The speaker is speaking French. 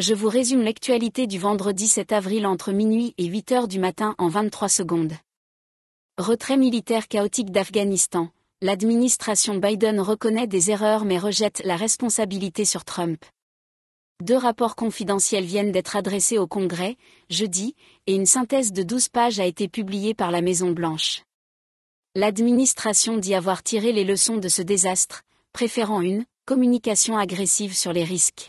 Je vous résume l'actualité du vendredi 7 avril entre minuit et 8 heures du matin en 23 secondes. Retrait militaire chaotique d'Afghanistan. L'administration Biden reconnaît des erreurs mais rejette la responsabilité sur Trump. Deux rapports confidentiels viennent d'être adressés au Congrès, jeudi, et une synthèse de 12 pages a été publiée par la Maison-Blanche. L'administration dit avoir tiré les leçons de ce désastre, préférant une communication agressive sur les risques.